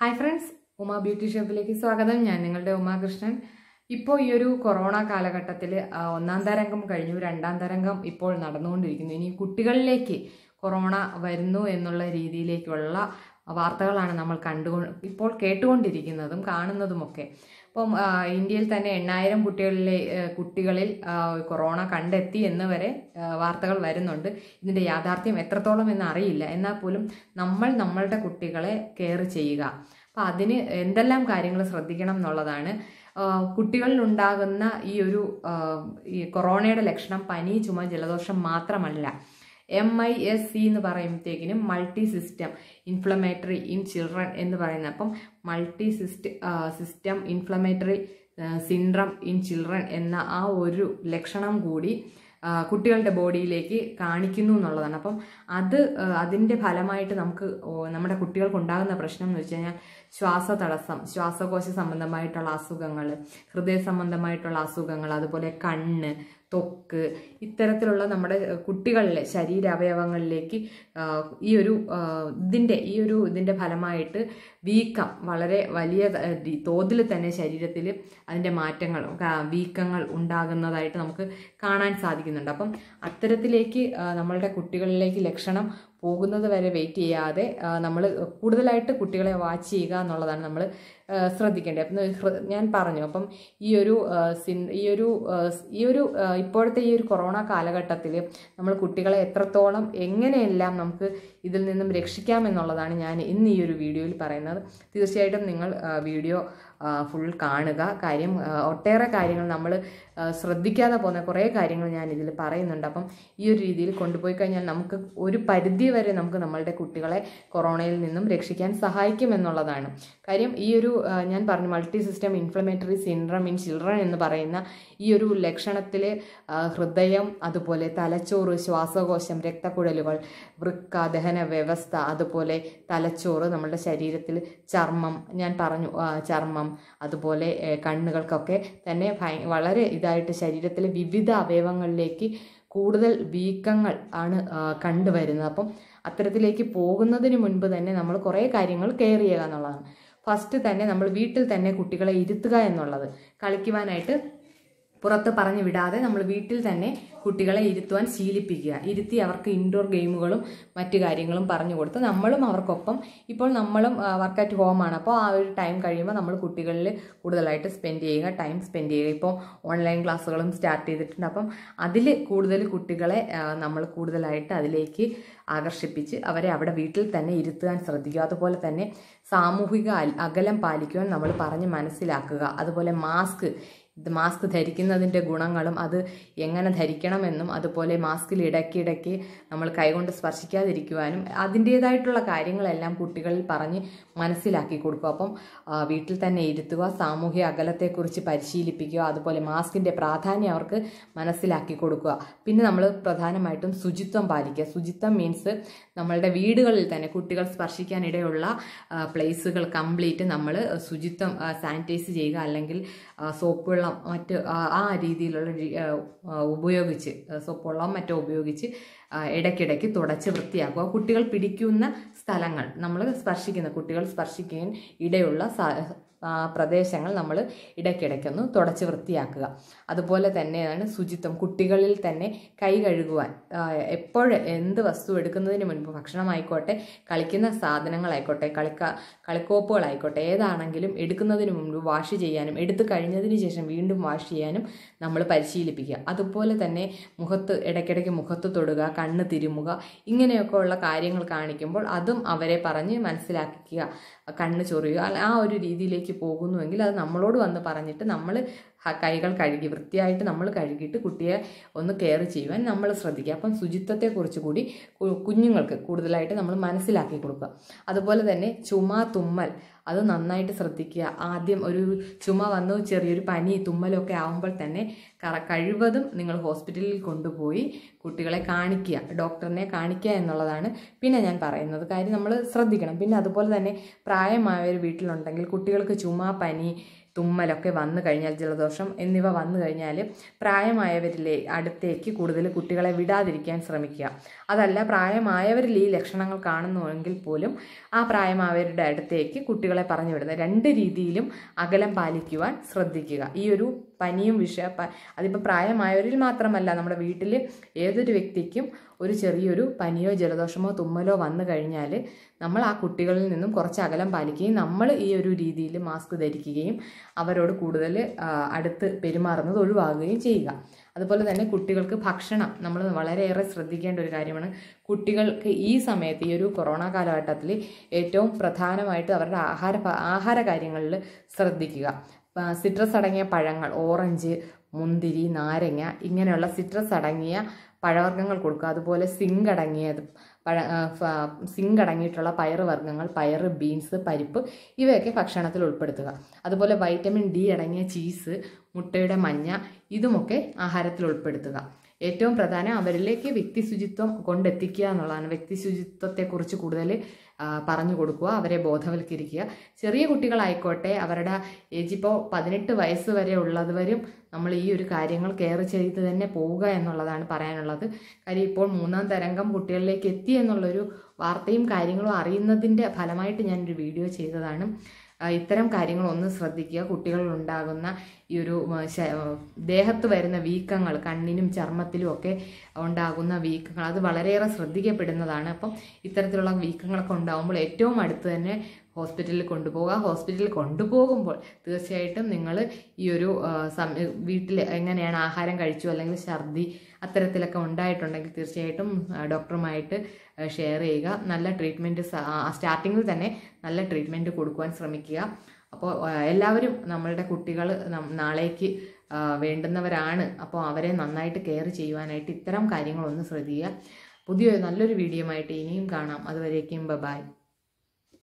hi friends Uma beauty ഷോപ്പിലേക്ക് സ്വാഗതം ഞാൻ നിങ്ങളുടെ ഉമാകൃഷ്ണൻ ഇപ്പോൾ ഈ ഒരു കൊറോണ കാലഘട്ടത്തിൽ ഒന്നാം തരംഗം കഴിഞ്ഞു രണ്ടാം തരംഗം ഇപ്പോൾ നടന്നുകൊണ്ടിരിക്കുന്നു ഇനി കുട്ടികളിലേക്ക് കൊറോണ വരുന്നു എന്നുള്ള രീതിയിലേക്കുള്ള വാർത്തകളാണ് നമ്മൾ കണ്ടുകൊ ഇപ്പോൾ കേട്ടുകൊണ്ടിരിക്കുന്നതും കാണുന്നതുമൊക്കെ ഇപ്പം ഇന്ത്യയിൽ തന്നെ എണ്ണായിരം കുട്ടികളിലെ കുട്ടികളിൽ കൊറോണ കണ്ടെത്തി എന്ന് വരെ വാർത്തകൾ വരുന്നുണ്ട് ഇതിൻ്റെ യാഥാർത്ഥ്യം എത്രത്തോളം എന്ന് അറിയില്ല എന്നാൽ പോലും നമ്മൾ നമ്മളുടെ കുട്ടികളെ കെയർ ചെയ്യുക അപ്പം അതിന് എന്തെല്ലാം കാര്യങ്ങൾ ശ്രദ്ധിക്കണം എന്നുള്ളതാണ് കുട്ടികളിൽ ഉണ്ടാകുന്ന ഈ ഒരു ഈ കൊറോണയുടെ ലക്ഷണം പനി ചുമ ജലദോഷം മാത്രമല്ല എം ഐ എസ് സി എന്ന് പറയുമ്പോഴത്തേക്കിനും multi system inflammatory in children എന്ന് പറയുന്നത് അപ്പം multi system system inflammatory syndrome in children എന്ന ആ ഒരു ലക്ഷണം കൂടി കുട്ടികളുടെ ബോഡിയിലേക്ക് കാണിക്കുന്നു എന്നുള്ളതാണ് അപ്പം അത് അതിൻ്റെ ഫലമായിട്ട് നമുക്ക് നമ്മുടെ കുട്ടികൾക്ക് ഉണ്ടാകുന്ന പ്രശ്നം എന്ന് വെച്ച് കഴിഞ്ഞാൽ ശ്വാസ തടസ്സം ശ്വാസകോശ സംബന്ധമായിട്ടുള്ള അസുഖങ്ങൾ ഹൃദയ സംബന്ധമായിട്ടുള്ള അസുഖങ്ങൾ അതുപോലെ കണ്ണ് തൊക്ക് ഇത്തരത്തിലുള്ള നമ്മുടെ കുട്ടികളിലെ ശരീര അവയവങ്ങളിലേക്ക് ഈ ഒരു ഇതിൻ്റെ ഈ ഒരു ഇതിൻ്റെ ഫലമായിട്ട് വീക്കം വളരെ വലിയ തോതിൽ തന്നെ ശരീരത്തിൽ അതിൻ്റെ മാറ്റങ്ങൾ വീക്കങ്ങൾ ഉണ്ടാകുന്നതായിട്ട് നമുക്ക് കാണാൻ സാധിക്കുന്നുണ്ട് അപ്പം അത്തരത്തിലേക്ക് നമ്മളുടെ കുട്ടികളിലേക്ക് ലക്ഷണം പോകുന്നത് വരെ വെയിറ്റ് ചെയ്യാതെ നമ്മൾ കൂടുതലായിട്ട് കുട്ടികളെ വാച്ച് ചെയ്യുക എന്നുള്ളതാണ് നമ്മൾ ശ്രദ്ധിക്കേണ്ടത് അപ്പം ഞാൻ പറഞ്ഞു അപ്പം ഈ ഒരു സി ഈ ഒരു ഈ ഒരു ഇപ്പോഴത്തെ ഈ ഒരു കൊറോണ കാലഘട്ടത്തിൽ നമ്മൾ കുട്ടികളെ എത്രത്തോളം എങ്ങനെയെല്ലാം നമുക്ക് ഇതിൽ നിന്നും രക്ഷിക്കാമെന്നുള്ളതാണ് ഞാൻ ഇന്ന് ഈ ഒരു വീഡിയോയിൽ പറയുന്നത് തീർച്ചയായിട്ടും നിങ്ങൾ വീഡിയോ ഫുൾ കാണുക കാര്യം ഒട്ടേറെ കാര്യങ്ങൾ നമ്മൾ ശ്രദ്ധിക്കാതെ പോകുന്ന കുറേ കാര്യങ്ങൾ ഞാൻ ഇതിൽ പറയുന്നുണ്ട് അപ്പം ഈ ഒരു രീതിയിൽ കൊണ്ടുപോയി കഴിഞ്ഞാൽ നമുക്ക് ഒരു പരിധി വരെ നമുക്ക് നമ്മളുടെ കുട്ടികളെ കൊറോണയിൽ നിന്നും രക്ഷിക്കാൻ സഹായിക്കുമെന്നുള്ളതാണ് കാര്യം ഈ ഒരു ഞാൻ പറഞ്ഞു multi system inflammatory syndrome in children എന്ന് പറയുന്ന ഈ ഒരു ലക്ഷണത്തിൽ ഹൃദയം അതുപോലെ തലച്ചോറ് ശ്വാസകോശം രക്തക്കുഴലുകൾ വൃക്ക ദഹന വ്യവസ്ഥ അതുപോലെ തലച്ചോറ് നമ്മളുടെ ശരീരത്തിൽ ചർമ്മം ഞാൻ പറഞ്ഞു ചർമ്മം അതുപോലെ കണ്ണുകൾക്കൊക്കെ തന്നെ വളരെ ഇതായിട്ട് ശരീരത്തിലെ വിവിധ അവയവങ്ങളിലേക്ക് കൂടുതൽ വീക്കങ്ങൾ ആണ് കണ്ടുവരുന്നത് അപ്പം അത്തരത്തിലേക്ക് പോകുന്നതിന് മുൻപ് തന്നെ നമ്മൾ കുറേ കാര്യങ്ങൾ കെയർ ചെയ്യുക എന്നുള്ളതാണ് ഫസ്റ്റ് തന്നെ നമ്മൾ വീട്ടിൽ തന്നെ കുട്ടികളെ ഇരുത്തുക എന്നുള്ളത് കളിക്കുവാനായിട്ട് പുറത്ത് പറഞ്ഞു വിടാതെ നമ്മൾ വീട്ടിൽ തന്നെ കുട്ടികളെ ഇരുത്തുവാൻ ശീലിപ്പിക്കുക ഇരുത്തി അവർക്ക് ഇൻഡോർ ഗെയിമുകളും മറ്റു കാര്യങ്ങളും പറഞ്ഞു കൊടുത്ത് നമ്മളും അവർക്കൊപ്പം ഇപ്പോൾ നമ്മളും വർക്ക് അറ്റ് ഹോമാണ് അപ്പോൾ ആ ഒരു ടൈം കഴിയുമ്പോൾ നമ്മൾ കുട്ടികളിൽ കൂടുതലായിട്ട് സ്പെൻഡ് ചെയ്യുക ടൈം സ്പെൻഡ് ചെയ്യുക ഇപ്പോൾ ഓൺലൈൻ ക്ലാസ്സുകളും സ്റ്റാർട്ട് ചെയ്തിട്ടുണ്ട് അപ്പം അതിൽ കൂടുതൽ കുട്ടികളെ നമ്മൾ കൂടുതലായിട്ട് അതിലേക്ക് ആകർഷിപ്പിച്ച് അവരെ അവിടെ വീട്ടിൽ തന്നെ ഇരുത്തുവാൻ ശ്രദ്ധിക്കുക അതുപോലെ തന്നെ സാമൂഹിക അകലം പാലിക്കുവാൻ നമ്മൾ പറഞ്ഞ് മനസ്സിലാക്കുക അതുപോലെ മാസ്ക് മാസ്ക് ധരിക്കുന്നതിൻ്റെ ഗുണങ്ങളും അത് എങ്ങനെ ധരിക്കണമെന്നും അതുപോലെ മാസ്കിൽ ഇടയ്ക്കിടയ്ക്ക് നമ്മൾ കൈകൊണ്ട് സ്പർശിക്കാതിരിക്കുവാനും അതിൻ്റേതായിട്ടുള്ള കാര്യങ്ങളെല്ലാം കുട്ടികളിൽ പറഞ്ഞ് മനസ്സിലാക്കി കൊടുക്കുക അപ്പം വീട്ടിൽ തന്നെ ഇരുത്തുക സാമൂഹ്യ അകലത്തെക്കുറിച്ച് പരിശീലിപ്പിക്കുക അതുപോലെ മാസ്കിൻ്റെ പ്രാധാന്യം അവർക്ക് മനസ്സിലാക്കി കൊടുക്കുക പിന്നെ നമ്മൾ പ്രധാനമായിട്ടും ശുചിത്വം പാലിക്കുക ശുചിത്വം മീൻസ് മീൻസ് നമ്മളുടെ വീടുകളിൽ തന്നെ കുട്ടികൾ സ്പർശിക്കാനിടയുള്ള പ്ലേസുകൾ കംപ്ലീറ്റ് നമ്മൾ ശുചിത്വം സാനിറ്റൈസ് ചെയ്യുക അല്ലെങ്കിൽ സോപ്പ് വെള്ളം മറ്റ് ആ രീതിയിലുള്ള ഉപയോഗിച്ച് സോപ്പ് വെള്ളം മറ്റോ ഉപയോഗിച്ച് ഇടയ്ക്കിടയ്ക്ക് തുടച്ച് വൃത്തിയാക്കുക കുട്ടികൾ പിടിക്കുന്ന സ്ഥലങ്ങൾ നമ്മൾ സ്പർശിക്കുന്ന കുട്ടികൾ സ്പർശിക്കാൻ ഇടയുള്ള പ്രദേശങ്ങൾ നമ്മൾ ഇടയ്ക്കിടയ്ക്കൊന്ന് തുടച്ച് വൃത്തിയാക്കുക അതുപോലെ തന്നെയാണ് ശുചിത്വം കുട്ടികളിൽ തന്നെ കൈ കഴുകുവാൻ എപ്പോഴും എന്ത് വസ്തു എടുക്കുന്നതിന് മുൻപ് ഭക്ഷണമായിക്കോട്ടെ കളിക്കുന്ന സാധനങ്ങളായിക്കോട്ടെ കളിക്ക കളിക്കോപ്പുകളായിക്കോട്ടെ ഏതാണെങ്കിലും എടുക്കുന്നതിന് മുൻപ് വാഷ് ചെയ്യാനും എടുത്തു കഴിഞ്ഞതിന് ശേഷം വീണ്ടും വാഷ് ചെയ്യാനും നമ്മൾ പരിശീലിപ്പിക്കുക അതുപോലെ തന്നെ മുഖത്ത് ഇടയ്ക്കിടയ്ക്ക് മുഖത്ത് തൊടുക കണ്ണ് തിരുമുക ഇങ്ങനെയൊക്കെ ഉള്ള കാര്യങ്ങൾ കാണിക്കുമ്പോൾ അതും അവരെ പറഞ്ഞ് മനസ്സിലാക്കുക കണ്ണ് ചൊറിയുക ആ ഒരു രീതിയിലേക്ക് പോകുന്നുവെങ്കിൽ അത് നമ്മളോട് വന്ന് പറഞ്ഞിട്ട് നമ്മൾ കൈകൾ കഴുകി വൃത്തിയായിട്ട് നമ്മൾ കഴുകിയിട്ട് കുട്ടിയെ ഒന്ന് കെയർ ചെയ്യുവാൻ നമ്മൾ ശ്രദ്ധിക്കുക അപ്പം ശുചിത്വത്തെക്കുറിച്ച് കൂടി കുഞ്ഞുങ്ങൾക്ക് കൂടുതലായിട്ട് നമ്മൾ മനസ്സിലാക്കി കൊടുക്കുക അതുപോലെ തന്നെ ചുമ തുമ്മൽ അത് നന്നായിട്ട് ശ്രദ്ധിക്കുക ആദ്യം ഒരു ചുമ വന്നു ചെറിയൊരു പനി തുമ്മലൊക്കെ ആവുമ്പോൾ തന്നെ കഴിവതും നിങ്ങൾ ഹോസ്പിറ്റലിൽ കൊണ്ടുപോയി കുട്ടികളെ കാണിക്കുക ഡോക്ടറിനെ കാണിക്കുക എന്നുള്ളതാണ് പിന്നെ ഞാൻ പറയുന്നത് കാര്യം നമ്മൾ ശ്രദ്ധിക്കണം പിന്നെ അതുപോലെ തന്നെ പ്രായമായവർ വീട്ടിലുണ്ടെങ്കിൽ കുട്ടികൾക്ക് ചുമ പനി തുമ്മലൊക്കെ വന്നു കഴിഞ്ഞാൽ ജലദോഷം എന്നിവ വന്നു കഴിഞ്ഞാൽ പ്രായമായവരിലെ അടുത്തേക്ക് കൂടുതൽ കുട്ടികളെ വിടാതിരിക്കാൻ ശ്രമിക്കുക അതല്ല പ്രായമായവരിൽ ഈ ലക്ഷണങ്ങൾ കാണുന്നുവെങ്കിൽ പോലും ആ പ്രായമായവരുടെ അടുത്തേക്ക് കുട്ടികളെ പറഞ്ഞു വിടുന്നത് രണ്ട് രീതിയിലും അകലം പാലിക്കുവാൻ ശ്രദ്ധിക്കുക ഈ ഒരു പനിയും വിഷ അതിപ്പോൾ പ്രായമായവരിൽ മാത്രമല്ല നമ്മുടെ വീട്ടിൽ ഏതൊരു വ്യക്തിക്കും ഒരു ചെറിയൊരു പനിയോ ജലദോഷമോ തുമ്മലോ വന്നു കഴിഞ്ഞാൽ നമ്മൾ ആ കുട്ടികളിൽ നിന്നും കുറച്ച് അകലം പാലിക്കുകയും നമ്മൾ ഈ ഒരു രീതിയിൽ മാസ്ക് ധരിക്കുകയും അവരോട് കൂടുതൽ അടുത്ത് പെരുമാറുന്നത് ഒഴിവാകുകയും ചെയ്യുക അതുപോലെ തന്നെ കുട്ടികൾക്ക് ഭക്ഷണം നമ്മൾ വളരെയേറെ ശ്രദ്ധിക്കേണ്ട ഒരു കാര്യമാണ് കുട്ടികൾക്ക് ഈ സമയത്ത് ഈ ഒരു കൊറോണ കാലഘട്ടത്തിൽ ഏറ്റവും പ്രധാനമായിട്ട് അവരുടെ ആഹാര ആഹാര കാര്യങ്ങളിൽ ശ്രദ്ധിക്കുക സിട്രസ് അടങ്ങിയ പഴങ്ങൾ ഓറഞ്ച് മുന്തിരി നാരങ്ങ ഇങ്ങനെയുള്ള സിട്രസ് അടങ്ങിയ പഴവർഗ്ഗങ്ങൾ കൊടുക്കുക അതുപോലെ സിങ്ക് അടങ്ങിയത് പഴ സിങ്ക് അടങ്ങിയിട്ടുള്ള പയറ് വർഗ്ഗങ്ങൾ പയറ് ബീൻസ് പരിപ്പ് ഇവയൊക്കെ ഭക്ഷണത്തിൽ ഉൾപ്പെടുത്തുക അതുപോലെ വൈറ്റമിൻ ഡി അടങ്ങിയ ചീസ് മുട്ടയുടെ മഞ്ഞ ഇതുമൊക്കെ ആഹാരത്തിൽ ഉൾപ്പെടുത്തുക ഏറ്റവും പ്രധാനം അവരിലേക്ക് വ്യക്തി ശുചിത്വം കൊണ്ടെത്തിക്കുക എന്നുള്ളതാണ് വ്യക്തി ശുചിത്വത്തെക്കുറിച്ച് കൂടുതൽ പറഞ്ഞു കൊടുക്കുക അവരെ ബോധവൽക്കരിക്കുക ചെറിയ കുട്ടികളായിക്കോട്ടെ അവരുടെ ഏജ് ഇപ്പോൾ പതിനെട്ട് വയസ്സ് വരെ ഉള്ളതുവരും നമ്മൾ ഈ ഒരു കാര്യങ്ങൾ കെയർ ചെയ്ത് തന്നെ പോവുക എന്നുള്ളതാണ് പറയാനുള്ളത് കാര്യം ഇപ്പോൾ മൂന്നാം തരംഗം കുട്ടികളിലേക്ക് എത്തി എന്നുള്ളൊരു വാർത്തയും കാര്യങ്ങളും അറിയുന്നതിൻ്റെ ഫലമായിട്ട് ഞാനൊരു വീഡിയോ ചെയ്തതാണ് ഇത്തരം കാര്യങ്ങളൊന്ന് ശ്രദ്ധിക്കുക കുട്ടികളിലുണ്ടാകുന്ന ഈ ഒരു ദേഹത്ത് വരുന്ന വീക്കങ്ങൾ കണ്ണിനും ചർമ്മത്തിലും ഒക്കെ ഉണ്ടാകുന്ന വീക്കങ്ങൾ അത് വളരെയേറെ ശ്രദ്ധിക്കപ്പെടുന്നതാണ് അപ്പം ഇത്തരത്തിലുള്ള വീക്കങ്ങളൊക്കെ ഉണ്ടാകുമ്പോൾ ഏറ്റവും അടുത്ത് തന്നെ ഹോസ്പിറ്റലിൽ കൊണ്ടുപോകാം ഹോസ്പിറ്റലിൽ കൊണ്ടുപോകുമ്പോൾ തീർച്ചയായിട്ടും നിങ്ങൾ ഈ ഒരു വീട്ടിൽ എങ്ങനെയാണ് ആഹാരം കഴിച്ചു അല്ലെങ്കിൽ ഛർദി അത്തരത്തിലൊക്കെ ഉണ്ടായിട്ടുണ്ടെങ്കിൽ തീർച്ചയായിട്ടും ഡോക്ടറുമായിട്ട് ഷെയർ ചെയ്യുക നല്ല ട്രീറ്റ്മെൻറ്റ് സ്റ്റാർട്ടിങ്ങിൽ തന്നെ നല്ല ട്രീറ്റ്മെൻറ്റ് കൊടുക്കുവാൻ ശ്രമിക്കുക അപ്പോൾ എല്ലാവരും നമ്മളുടെ കുട്ടികൾ നാളേക്ക് വേണ്ടുന്നവരാണ് അപ്പോൾ അവരെ നന്നായിട്ട് കെയർ ചെയ്യുവാനായിട്ട് ഇത്തരം കാര്യങ്ങളൊന്ന് ശ്രദ്ധിക്കുക പുതിയൊരു നല്ലൊരു വീഡിയോ ആയിട്ട് ഇനിയും കാണാം അതുവരേക്കും ബൈ